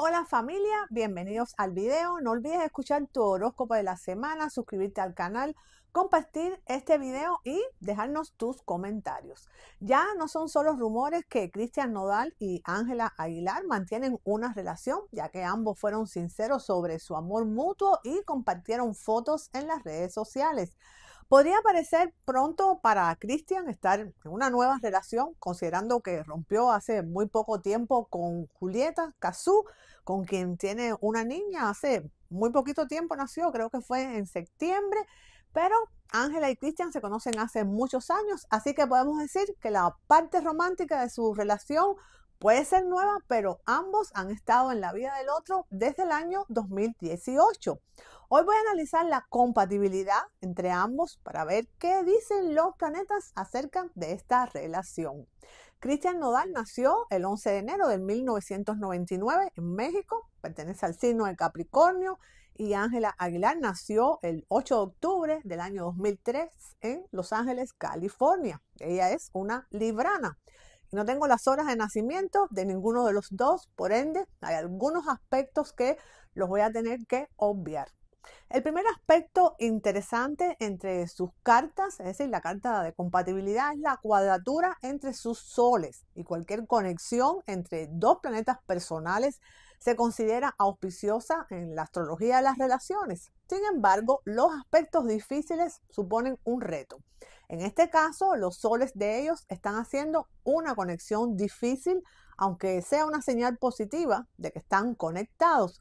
Hola familia, bienvenidos al video. No olvides escuchar tu horóscopo de la semana, suscribirte al canal, compartir este video y dejarnos tus comentarios. Ya no son solo rumores que Cristian Nodal y Ángela Aguilar mantienen una relación, ya que ambos fueron sinceros sobre su amor mutuo y compartieron fotos en las redes sociales. Podría parecer pronto para Christian estar en una nueva relación, considerando que rompió hace muy poco tiempo con Julieta Cazú, con quien tiene una niña hace muy poquito tiempo nació, creo que fue en septiembre, pero Ángela y Christian se conocen hace muchos años, así que podemos decir que la parte romántica de su relación puede ser nueva, pero ambos han estado en la vida del otro desde el año 2018. Hoy voy a analizar la compatibilidad entre ambos para ver qué dicen los planetas acerca de esta relación. Christian Nodal nació el 11 de enero de 1999 en México, pertenece al signo de Capricornio y Ángela Aguilar nació el 8 de octubre del año 2003 en Los Ángeles, California. Ella es una librana. No tengo las horas de nacimiento de ninguno de los dos, por ende hay algunos aspectos que los voy a tener que obviar. El primer aspecto interesante entre sus cartas, es decir, la carta de compatibilidad, es la cuadratura entre sus soles y cualquier conexión entre dos planetas personales se considera auspiciosa en la astrología de las relaciones. Sin embargo, los aspectos difíciles suponen un reto. En este caso, los soles de ellos están haciendo una conexión difícil, aunque sea una señal positiva de que están conectados.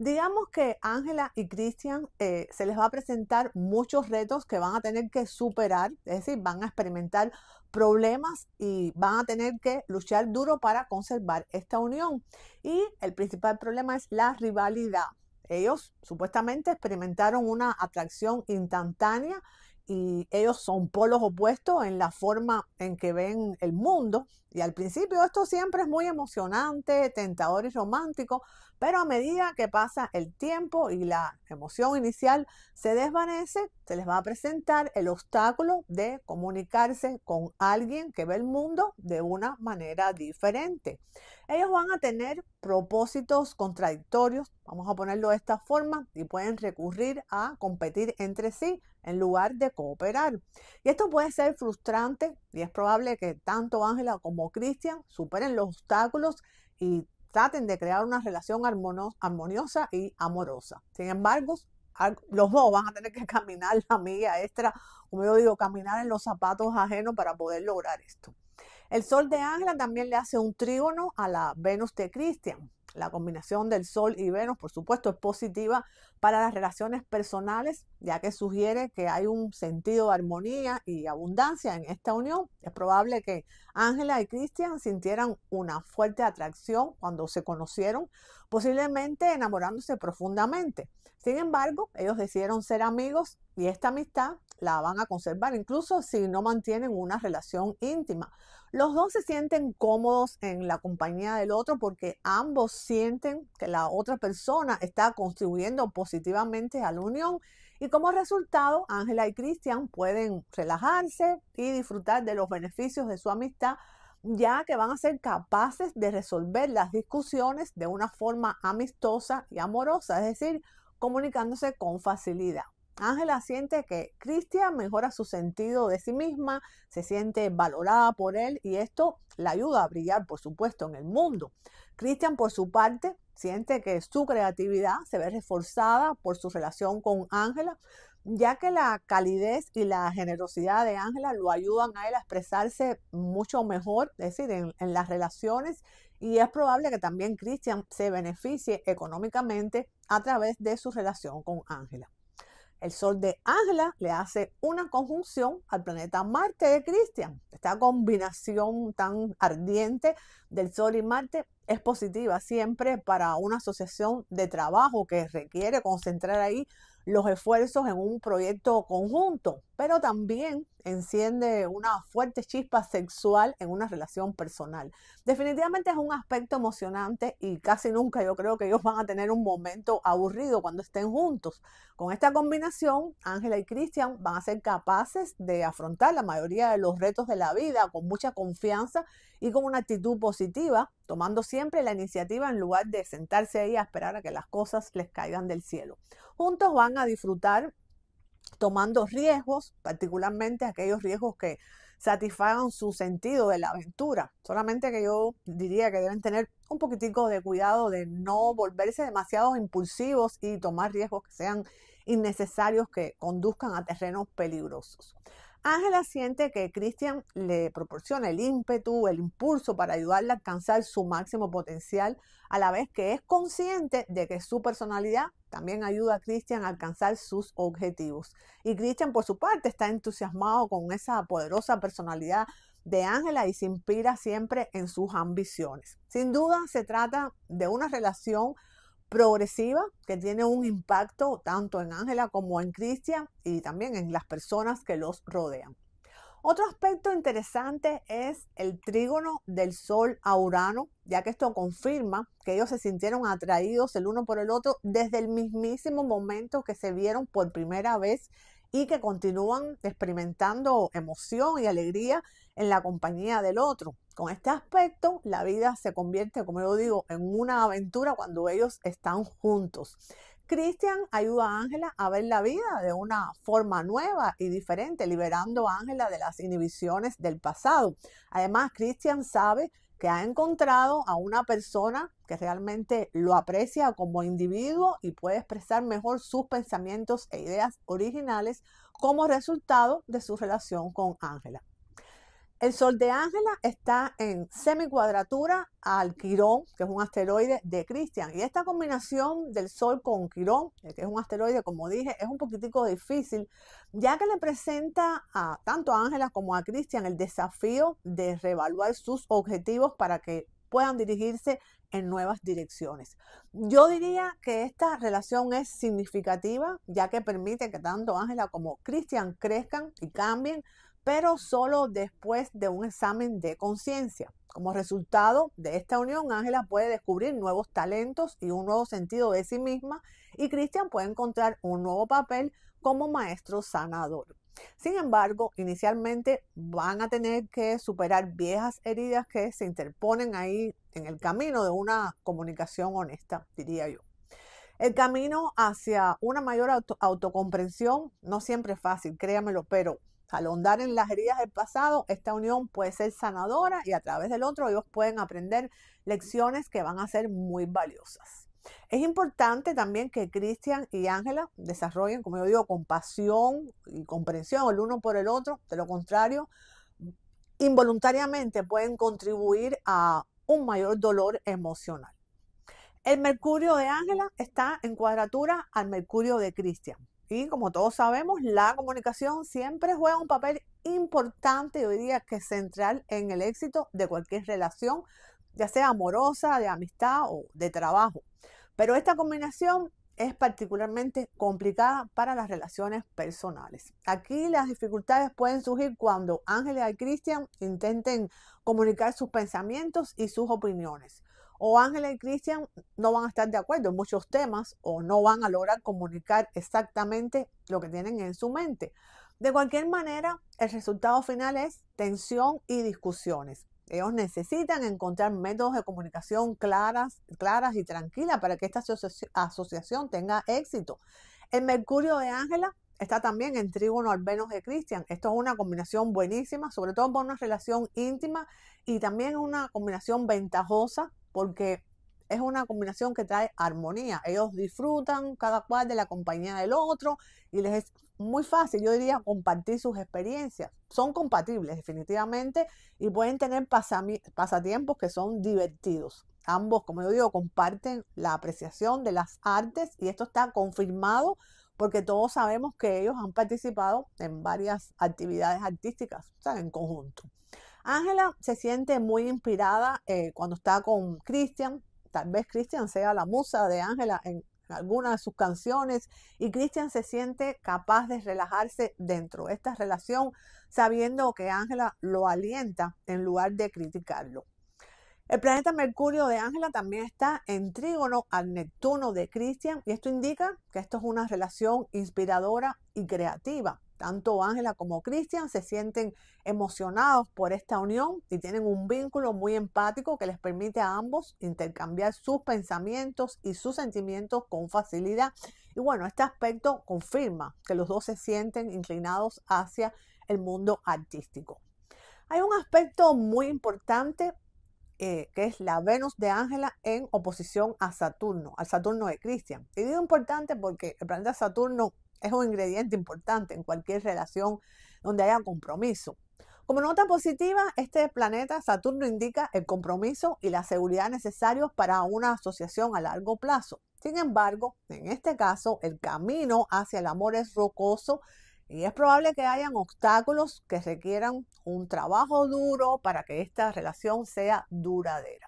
Digamos que Ángela y Cristian eh, se les va a presentar muchos retos que van a tener que superar, es decir, van a experimentar problemas y van a tener que luchar duro para conservar esta unión. Y el principal problema es la rivalidad. Ellos supuestamente experimentaron una atracción instantánea y ellos son polos opuestos en la forma en que ven el mundo. Y al principio esto siempre es muy emocionante, tentador y romántico, pero a medida que pasa el tiempo y la emoción inicial se desvanece, se les va a presentar el obstáculo de comunicarse con alguien que ve el mundo de una manera diferente. Ellos van a tener propósitos contradictorios, vamos a ponerlo de esta forma, y pueden recurrir a competir entre sí en lugar de cooperar. Y esto puede ser frustrante y es probable que tanto Ángela como Cristian superen los obstáculos y traten de crear una relación armoniosa y amorosa. Sin embargo, los dos van a tener que caminar la mía extra, como yo digo, caminar en los zapatos ajenos para poder lograr esto. El Sol de Ángela también le hace un trígono a la Venus de Cristian. La combinación del Sol y Venus, por supuesto, es positiva para las relaciones personales, ya que sugiere que hay un sentido de armonía y abundancia en esta unión. Es probable que Ángela y Cristian sintieran una fuerte atracción cuando se conocieron, posiblemente enamorándose profundamente. Sin embargo, ellos decidieron ser amigos y esta amistad la van a conservar, incluso si no mantienen una relación íntima. Los dos se sienten cómodos en la compañía del otro porque ambos sienten que la otra persona está contribuyendo positivamente a la unión y como resultado, Ángela y Cristian pueden relajarse y disfrutar de los beneficios de su amistad ya que van a ser capaces de resolver las discusiones de una forma amistosa y amorosa, es decir, comunicándose con facilidad. Ángela siente que Cristian mejora su sentido de sí misma, se siente valorada por él y esto la ayuda a brillar, por supuesto, en el mundo. Cristian, por su parte, siente que su creatividad se ve reforzada por su relación con Ángela, ya que la calidez y la generosidad de Ángela lo ayudan a él a expresarse mucho mejor, es decir, en, en las relaciones y es probable que también Cristian se beneficie económicamente a través de su relación con Ángela. El Sol de Ángela le hace una conjunción al planeta Marte de Cristian. Esta combinación tan ardiente del Sol y Marte es positiva siempre para una asociación de trabajo que requiere concentrar ahí los esfuerzos en un proyecto conjunto, pero también enciende una fuerte chispa sexual en una relación personal. Definitivamente es un aspecto emocionante y casi nunca yo creo que ellos van a tener un momento aburrido cuando estén juntos. Con esta combinación, Ángela y Cristian van a ser capaces de afrontar la mayoría de los retos de la vida con mucha confianza y con una actitud positiva tomando siempre la iniciativa en lugar de sentarse ahí a esperar a que las cosas les caigan del cielo. Juntos van a disfrutar tomando riesgos, particularmente aquellos riesgos que satisfagan su sentido de la aventura. Solamente que yo diría que deben tener un poquitico de cuidado de no volverse demasiado impulsivos y tomar riesgos que sean innecesarios que conduzcan a terrenos peligrosos. Ángela siente que Christian le proporciona el ímpetu, el impulso para ayudarla a alcanzar su máximo potencial, a la vez que es consciente de que su personalidad también ayuda a Christian a alcanzar sus objetivos. Y Christian, por su parte, está entusiasmado con esa poderosa personalidad de Ángela y se inspira siempre en sus ambiciones. Sin duda, se trata de una relación progresiva que tiene un impacto tanto en Ángela como en Cristian y también en las personas que los rodean. Otro aspecto interesante es el trígono del Sol a Urano, ya que esto confirma que ellos se sintieron atraídos el uno por el otro desde el mismísimo momento que se vieron por primera vez y que continúan experimentando emoción y alegría en la compañía del otro. Con este aspecto, la vida se convierte, como yo digo, en una aventura cuando ellos están juntos. Christian ayuda a Ángela a ver la vida de una forma nueva y diferente, liberando a Ángela de las inhibiciones del pasado. Además, Christian sabe que ha encontrado a una persona que realmente lo aprecia como individuo y puede expresar mejor sus pensamientos e ideas originales como resultado de su relación con Ángela. El Sol de Ángela está en semicuadratura al Quirón, que es un asteroide de Cristian. Y esta combinación del Sol con Quirón, eh, que es un asteroide, como dije, es un poquitico difícil, ya que le presenta a tanto a Ángela como a Cristian el desafío de reevaluar sus objetivos para que puedan dirigirse en nuevas direcciones. Yo diría que esta relación es significativa, ya que permite que tanto Ángela como Cristian crezcan y cambien, pero solo después de un examen de conciencia. Como resultado de esta unión, Ángela puede descubrir nuevos talentos y un nuevo sentido de sí misma y Cristian puede encontrar un nuevo papel como maestro sanador. Sin embargo, inicialmente van a tener que superar viejas heridas que se interponen ahí en el camino de una comunicación honesta, diría yo. El camino hacia una mayor autocomprensión no siempre es fácil, créamelo, pero al hondar en las heridas del pasado, esta unión puede ser sanadora y a través del otro ellos pueden aprender lecciones que van a ser muy valiosas. Es importante también que Cristian y Ángela desarrollen, como yo digo, compasión y comprensión el uno por el otro. De lo contrario, involuntariamente pueden contribuir a un mayor dolor emocional. El Mercurio de Ángela está en cuadratura al Mercurio de Cristian. Y como todos sabemos, la comunicación siempre juega un papel importante y hoy día que es central en el éxito de cualquier relación, ya sea amorosa, de amistad o de trabajo. Pero esta combinación es particularmente complicada para las relaciones personales. Aquí las dificultades pueden surgir cuando Ángela y Cristian intenten comunicar sus pensamientos y sus opiniones o Ángela y Cristian no van a estar de acuerdo en muchos temas o no van a lograr comunicar exactamente lo que tienen en su mente. De cualquier manera, el resultado final es tensión y discusiones. Ellos necesitan encontrar métodos de comunicación claras, claras y tranquilas para que esta asociación tenga éxito. El Mercurio de Ángela está también en Trígono al Venus de Cristian. Esto es una combinación buenísima, sobre todo por una relación íntima y también una combinación ventajosa porque es una combinación que trae armonía. Ellos disfrutan cada cual de la compañía del otro y les es muy fácil, yo diría, compartir sus experiencias. Son compatibles definitivamente y pueden tener pasatiempos que son divertidos. Ambos, como yo digo, comparten la apreciación de las artes y esto está confirmado porque todos sabemos que ellos han participado en varias actividades artísticas, o en conjunto. Ángela se siente muy inspirada eh, cuando está con Christian. Tal vez Christian sea la musa de Ángela en alguna de sus canciones y Christian se siente capaz de relajarse dentro de esta relación sabiendo que Ángela lo alienta en lugar de criticarlo. El planeta Mercurio de Ángela también está en trígono al Neptuno de Christian y esto indica que esto es una relación inspiradora y creativa. Tanto Ángela como Cristian se sienten emocionados por esta unión y tienen un vínculo muy empático que les permite a ambos intercambiar sus pensamientos y sus sentimientos con facilidad. Y bueno, este aspecto confirma que los dos se sienten inclinados hacia el mundo artístico. Hay un aspecto muy importante eh, que es la Venus de Ángela en oposición a Saturno, al Saturno de Cristian. Y digo importante porque el planeta Saturno es un ingrediente importante en cualquier relación donde haya compromiso. Como nota positiva, este planeta Saturno indica el compromiso y la seguridad necesarios para una asociación a largo plazo. Sin embargo, en este caso, el camino hacia el amor es rocoso y es probable que hayan obstáculos que requieran un trabajo duro para que esta relación sea duradera.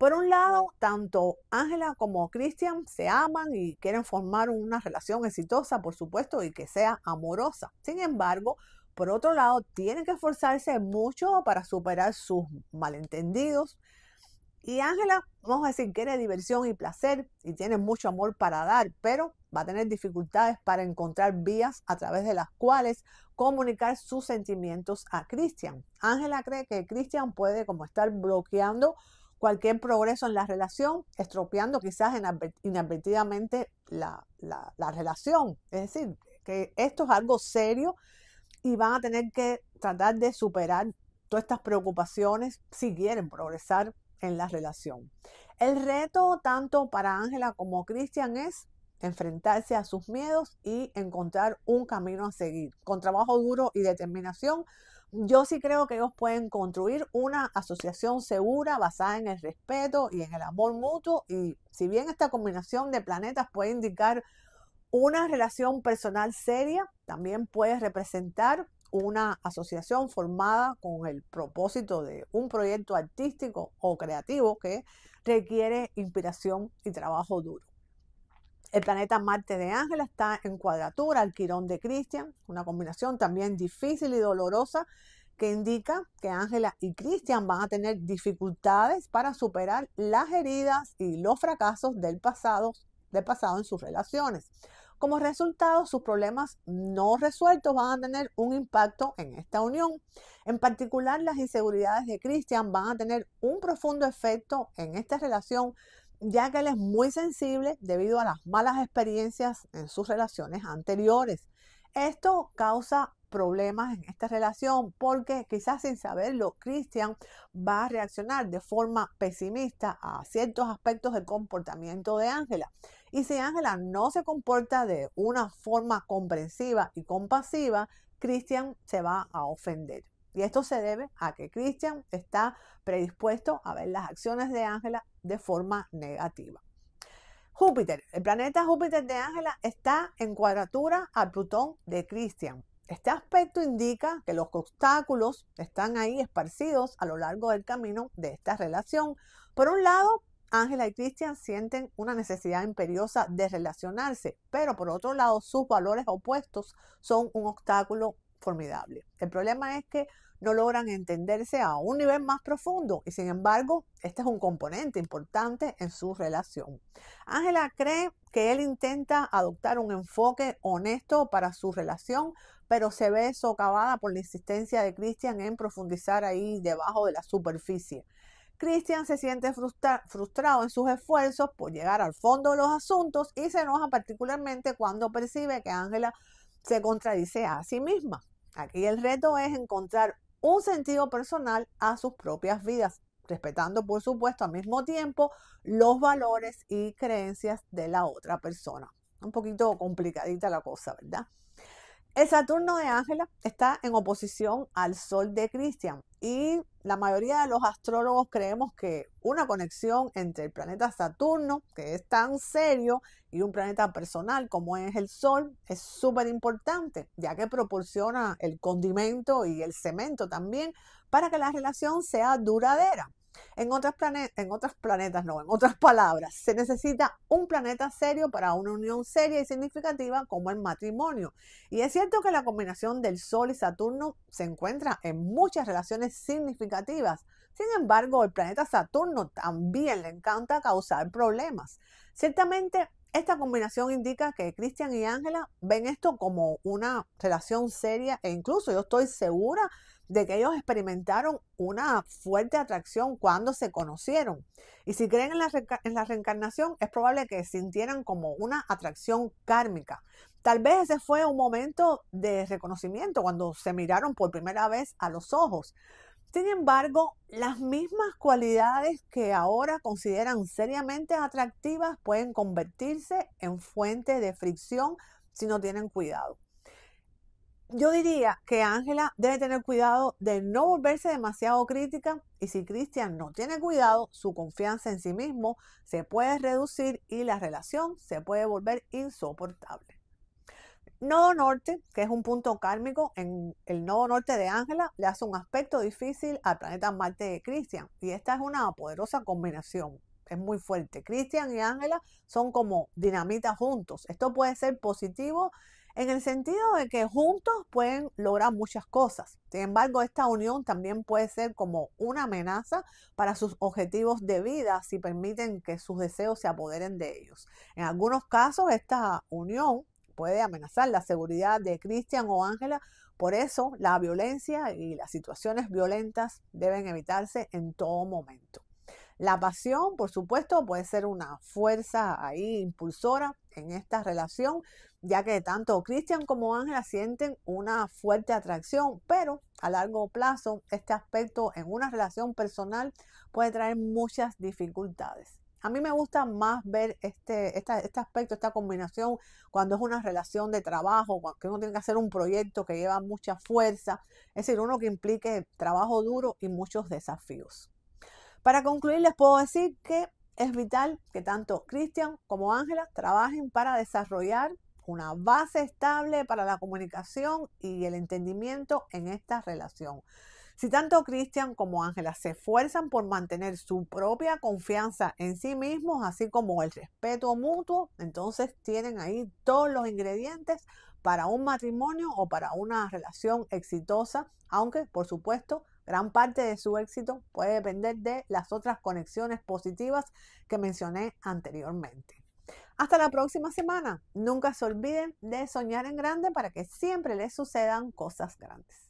Por un lado, tanto Ángela como Christian se aman y quieren formar una relación exitosa, por supuesto, y que sea amorosa. Sin embargo, por otro lado, tienen que esforzarse mucho para superar sus malentendidos. Y Ángela, vamos a decir, quiere diversión y placer y tiene mucho amor para dar, pero va a tener dificultades para encontrar vías a través de las cuales comunicar sus sentimientos a Christian. Ángela cree que Christian puede como estar bloqueando cualquier progreso en la relación, estropeando quizás inadvertidamente la, relación. Es decir, que esto es algo serio y van a tener que tratar de superar todas estas preocupaciones si quieren progresar en la relación. El reto tanto para Ángela como Cristian es enfrentarse a sus miedos y encontrar un camino a seguir. Con trabajo duro y determinación yo sí creo que ellos pueden construir una asociación segura basada en el respeto y en el amor mutuo y si bien esta combinación de planetas puede indicar una relación personal seria, también puede representar una asociación formada con el propósito de un proyecto artístico o creativo que requiere inspiración y trabajo duro. El planeta Marte de Ángela está en cuadratura al Quirón de Cristian, una combinación también difícil y dolorosa que indica que Ángela y Cristian van a tener dificultades para superar las heridas y los fracasos del pasado, en sus relaciones. Como resultado, sus problemas no resueltos van a tener un impacto en esta unión. En particular, las inseguridades de Cristian van a tener un profundo efecto en esta relación ya que él es muy sensible debido a las malas experiencias en sus relaciones anteriores. Esto causa problemas en esta relación porque quizás sin saberlo, Christian va a reaccionar de forma pesimista a ciertos aspectos del comportamiento de Ángela. Y si Ángela no se comporta de una forma comprensiva y compasiva, Christian se va a ofender. Y esto se debe a que Christian está predispuesto a ver las acciones de Ángela de forma negativa. Júpiter, el planeta Júpiter de Ángela está en cuadratura al Plutón de Christian. Este aspecto indica que los obstáculos están ahí esparcidos a lo largo del camino de esta relación. Por un lado, Ángela y Cristian sienten una necesidad imperiosa de relacionarse, pero por otro lado sus valores opuestos son un obstáculo formidable. El problema es que no logran entenderse a un nivel más profundo y sin embargo este es un componente importante en su relación. Ángela cree que él intenta adoptar un enfoque honesto para su relación, pero se ve socavada por la insistencia de Christian en profundizar ahí debajo de la superficie. Christian se siente frustrado en sus esfuerzos por llegar al fondo de los asuntos y se enoja particularmente cuando percibe que Ángela se contradice a sí misma. Y el reto es encontrar un sentido personal a sus propias vidas, respetando por supuesto al mismo tiempo los valores y creencias de la otra persona. Un poquito complicadita la cosa, ¿verdad? El Saturno de Ángela está en oposición al Sol de Cristian y la mayoría de los astrólogos creemos que una conexión entre el planeta Saturno, que es tan serio, y un planeta personal como es el Sol, es súper importante, ya que proporciona el condimento y el cemento también para que la relación sea duradera. En otras, en planetas, no, en otras palabras, se necesita un planeta serio para una unión seria y significativa como el matrimonio. Y es cierto que la combinación del Sol y Saturno se encuentra en muchas relaciones significativas. Sin embargo, el planeta Saturno también le encanta causar problemas. Ciertamente, esta combinación indica que Cristian y Ángela ven esto como una relación seria e incluso yo estoy segura de que ellos experimentaron una fuerte atracción cuando se conocieron. Y si creen en la, en la, reencarnación, es probable que sintieran como una atracción kármica. Tal vez ese fue un momento de reconocimiento cuando se miraron por primera vez a los ojos. Sin embargo, las mismas cualidades que ahora consideran seriamente atractivas pueden convertirse en fuente de fricción si no tienen cuidado yo diría que Ángela debe tener cuidado de no volverse demasiado crítica y si Cristian no tiene cuidado, su confianza en sí mismo se puede reducir y la relación se puede volver insoportable. Nodo norte, que es un punto kármico en el nodo norte de Ángela, le hace un aspecto difícil al planeta Marte de Cristian y esta es una poderosa combinación. Es muy fuerte. Cristian y Ángela son como dinamita juntos. Esto puede ser positivo en el sentido de que juntos pueden lograr muchas cosas. Sin embargo, esta unión también puede ser como una amenaza para sus objetivos de vida si permiten que sus deseos se apoderen de ellos. En algunos casos, esta unión puede amenazar la seguridad de Cristian o Ángela. Por eso, la violencia y las situaciones violentas deben evitarse en todo momento. La pasión, por supuesto, puede ser una fuerza ahí impulsora en esta relación, ya que tanto Cristian como Ángela sienten una fuerte atracción, pero a largo plazo este aspecto en una relación personal puede traer muchas dificultades. A mí me gusta más ver este, este aspecto, esta combinación, cuando es una relación de trabajo, cuando uno tiene que hacer un proyecto que lleva mucha fuerza, es decir, uno que implique trabajo duro y muchos desafíos. Para concluir, les puedo decir que es vital que tanto Cristian como Ángela trabajen para desarrollar una base estable para la comunicación y el entendimiento en esta relación. Si tanto Cristian como Ángela se esfuerzan por mantener su propia confianza en sí mismos, así como el respeto mutuo, entonces tienen ahí todos los ingredientes para un matrimonio o para una relación exitosa, aunque por supuesto Gran parte de su éxito puede depender de las otras conexiones positivas que mencioné anteriormente. Hasta la próxima semana. Nunca se olviden de soñar en grande para que siempre les sucedan cosas grandes.